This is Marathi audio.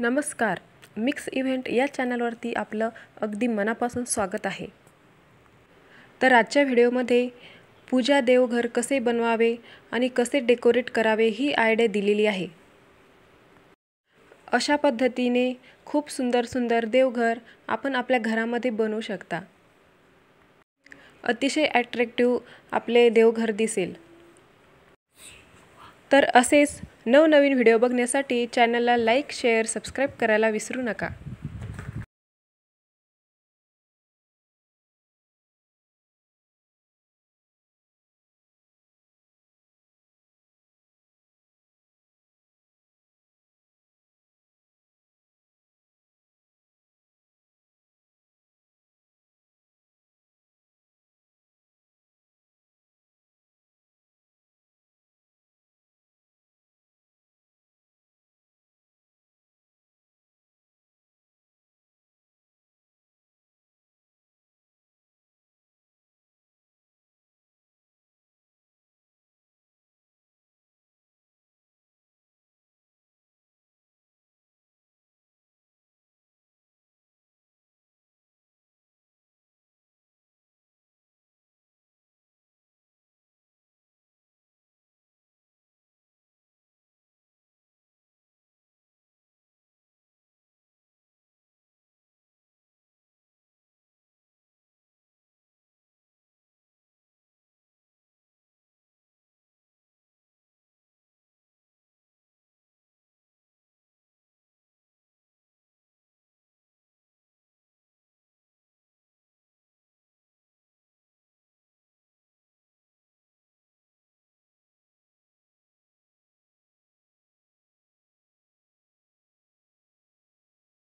नमस्कार मिक्स इव्हेंट या चॅनलवरती आपलं अगदी मनापासून स्वागत आहे तर आजच्या व्हिडिओमध्ये पूजा देवघर कसे बनवावे आणि कसे डेकोरेट करावे ही आयडिया दिलेली आहे अशा पद्धतीने खूप सुंदर सुंदर देवघर आपण आपल्या घरामध्ये बनवू शकता अतिशय ॲट्रॅक्टिव्ह आपले देवघर दिसेल तर असेच नवनवीन व्हिडिओ बघण्यासाठी चॅनलला लाईक शेअर सबस्क्राईब करायला विसरू नका